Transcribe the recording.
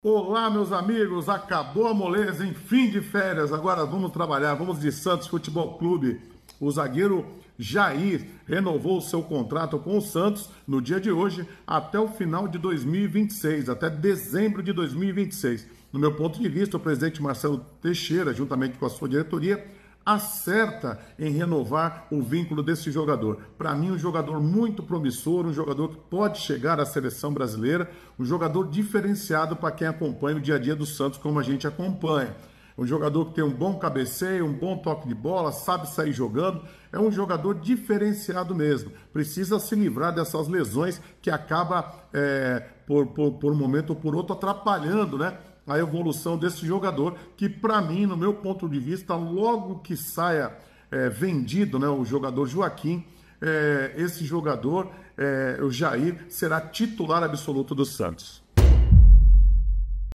Olá, meus amigos. Acabou a moleza em fim de férias. Agora vamos trabalhar. Vamos de Santos Futebol Clube. O zagueiro Jair renovou seu contrato com o Santos no dia de hoje até o final de 2026, até dezembro de 2026. No meu ponto de vista, o presidente Marcelo Teixeira, juntamente com a sua diretoria, acerta em renovar o vínculo desse jogador. Para mim, um jogador muito promissor, um jogador que pode chegar à seleção brasileira, um jogador diferenciado para quem acompanha o dia a dia do Santos, como a gente acompanha. Um jogador que tem um bom cabeceio, um bom toque de bola, sabe sair jogando. É um jogador diferenciado mesmo. Precisa se livrar dessas lesões que acaba, é, por, por, por um momento ou por outro, atrapalhando né, a evolução desse jogador, que para mim, no meu ponto de vista, logo que saia é, vendido né, o jogador Joaquim, é, esse jogador, é, o Jair, será titular absoluto do Santos.